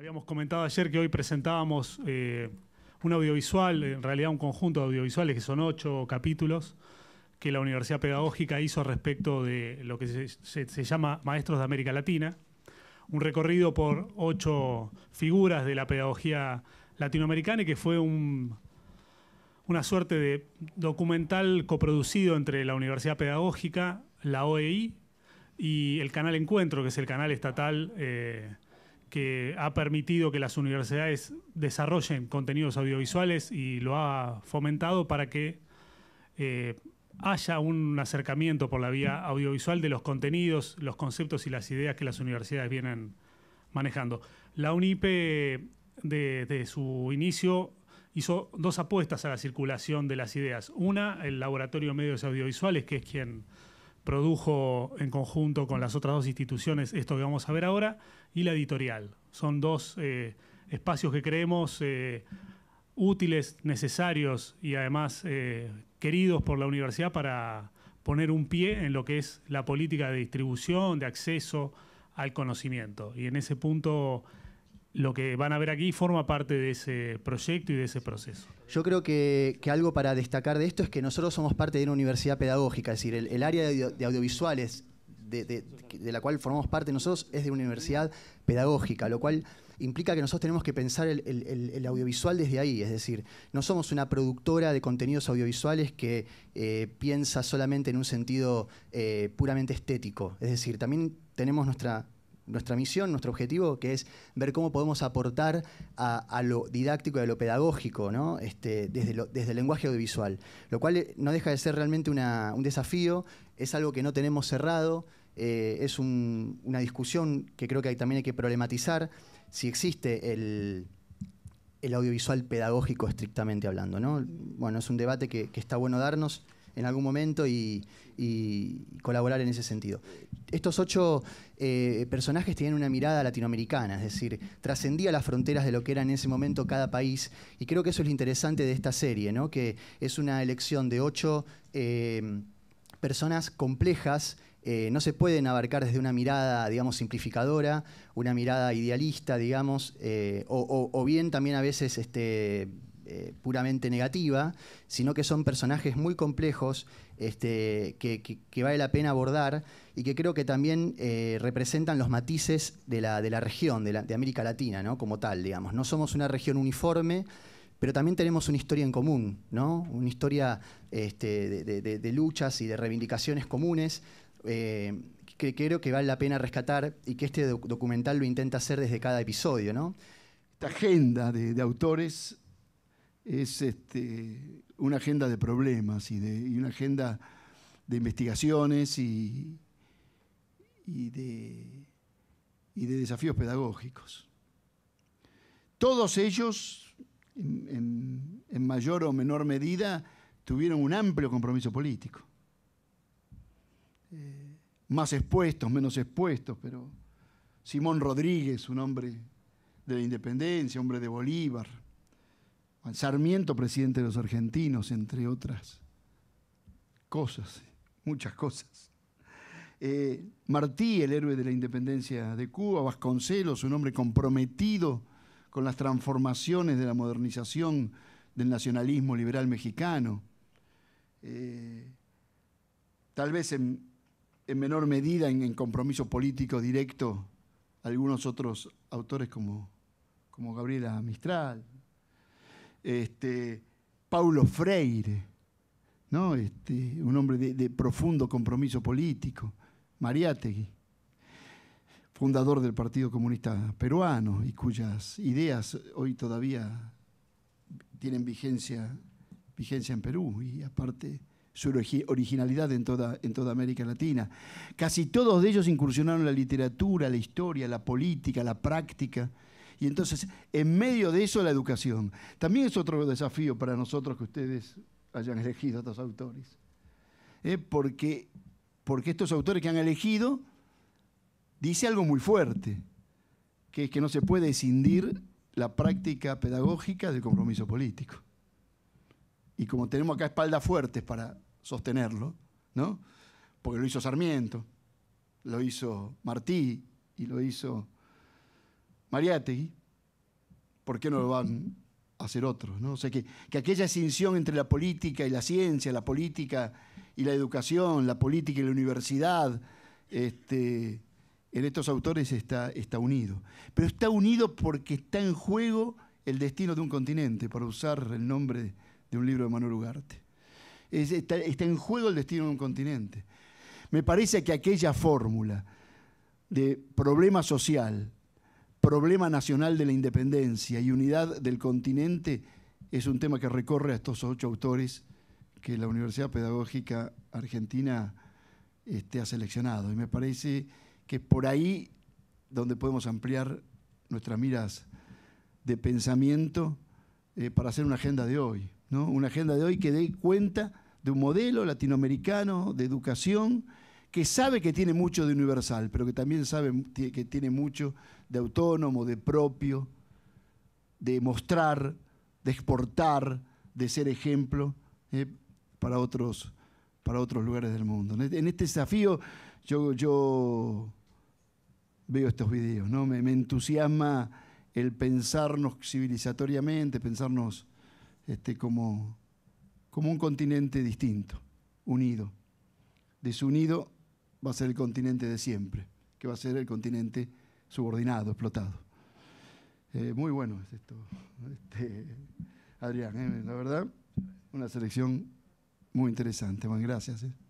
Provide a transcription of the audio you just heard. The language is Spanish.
Habíamos comentado ayer que hoy presentábamos eh, un audiovisual, en realidad un conjunto de audiovisuales que son ocho capítulos que la Universidad Pedagógica hizo respecto de lo que se, llama Maestros de América Latina, un recorrido por ocho figuras de la pedagogía latinoamericana y que fue una suerte de documental coproducido entre la Universidad Pedagógica, la OEI y el canal Encuentro, que es el canal estatal eh, que ha permitido que las universidades desarrollen contenidos audiovisuales y lo ha fomentado para que eh, haya un acercamiento por la vía audiovisual de los contenidos, los conceptos y las ideas que las universidades vienen manejando. La UNIPE, desde su inicio, hizo dos apuestas a la circulación de las ideas. Una, el Laboratorio de Medios Audiovisuales, que es quien produjo en conjunto con las otras dos instituciones esto que vamos a ver ahora, y la editorial. Son dos eh, espacios que creemos eh, útiles, necesarios y además eh, queridos por la universidad para poner un pie en lo que es la política de distribución, de acceso al conocimiento. Y en ese punto lo que van a ver aquí forma parte de ese proyecto y de ese proceso. Yo creo que, algo para destacar de esto es que nosotros somos parte de una universidad pedagógica, es decir, el, área de, audiovisuales de, la cual formamos parte nosotros es de una universidad pedagógica, lo cual implica que nosotros tenemos que pensar el, audiovisual desde ahí, es decir, no somos una productora de contenidos audiovisuales que eh, piensa solamente en un sentido eh, puramente estético, es decir, también tenemos nuestra nuestra misión, nuestro objetivo, que es ver cómo podemos aportar a, lo didáctico y a lo pedagógico, este, desde, el lenguaje audiovisual, lo cual eh, no deja de ser realmente un desafío, es algo que no tenemos cerrado, eh, es una discusión que creo que también hay que problematizar si existe el, audiovisual pedagógico estrictamente hablando. Bueno, es un debate que está bueno darnos en algún momento y, colaborar en ese sentido. Estos ocho eh, personajes tienen una mirada latinoamericana, es decir, trascendía las fronteras de lo que era en ese momento cada país y creo que eso es lo interesante de esta serie, ¿no? que es una elección de ocho eh, personas complejas eh, no se pueden abarcar desde una mirada, digamos, simplificadora, una mirada idealista, digamos, o, bien también a veces este, eh, puramente negativa, sino que son personajes muy complejos este, que, vale la pena abordar y que creo que también eh, representan los matices de la, de la región, de, América Latina, ¿no? como tal, digamos. No somos una región uniforme, pero también tenemos una historia en común, ¿no? una historia este, de, luchas y de reivindicaciones comunes. Eh, que creo que vale la pena rescatar y que este documental lo intenta hacer desde cada episodio, ¿no? Esta agenda de autores es este, una agenda de problemas y, de, una agenda de investigaciones y, de, desafíos pedagógicos. Todos ellos, en, mayor o menor medida, tuvieron un amplio compromiso político. Eh, más expuestos, menos expuestos, pero Simón Rodríguez, un hombre de la independencia, hombre de Bolívar, Sarmiento, presidente de los argentinos, entre otras cosas, muchas cosas. Eh, Martí, el héroe de la independencia de Cuba, Vasconcelos, un hombre comprometido con las transformaciones de la modernización del nacionalismo liberal mexicano. Eh, tal vez en, menor medida en, compromiso político directo algunos otros autores como Gabriela Mistral, este, Paulo Freire, ¿no? Este, un hombre de, profundo compromiso político, Mariátegui, fundador del Partido Comunista Peruano y cuyas ideas hoy todavía tienen vigencia, vigencia en Perú y aparte su originalidad en toda, en toda América Latina. Casi todos de ellos incursionaron en la literatura, la historia, la política, la práctica y entonces, en medio de eso, la educación. También es otro desafío para nosotros que ustedes hayan elegido a estos autores. ¿eh? Porque, porque estos autores que han elegido dice algo muy fuerte, que es que no se puede escindir la práctica pedagógica del compromiso político. Y como tenemos acá espaldas fuertes para sostenerlo, ¿no? Porque lo hizo Sarmiento, lo hizo Martí y lo hizo Mariátegui, ¿por qué no lo van a hacer otros? O sea, que, aquella extinción entre la política y la ciencia, la política y la educación, la política y la universidad, este, en estos autores está, está unido. Pero está unido porque está en juego el destino de un continente, para usar el nombre de un libro de Manuel Ugarte. está, en juego el destino de un continente. Me parece que aquella fórmula de problema social, problema nacional de la independencia y unidad del continente es un tema que recorre a estos ocho autores que la Universidad Pedagógica Argentina este, ha seleccionado. Y me parece que es por ahí donde podemos ampliar nuestras miras de pensamiento eh, para hacer una agenda de hoy. Una agenda de hoy que dé cuenta de un modelo latinoamericano de educación que sabe que tiene mucho de universal, pero que también sabe que tiene mucho de autónomo, de propio, de mostrar, de exportar, de ser ejemplo eh, para, otros, para otros lugares del mundo. En este desafío yo, yo veo estos videos, ¿no? Me, entusiasma el pensarnos civilizatoriamente, pensarnos este, como, como un continente distinto, unido, desunido va a ser el continente de siempre, que va a ser el continente subordinado, explotado. Eh, muy bueno es esto, este, Adrián, eh, la verdad, una selección muy interesante. Bueno, gracias. Eh.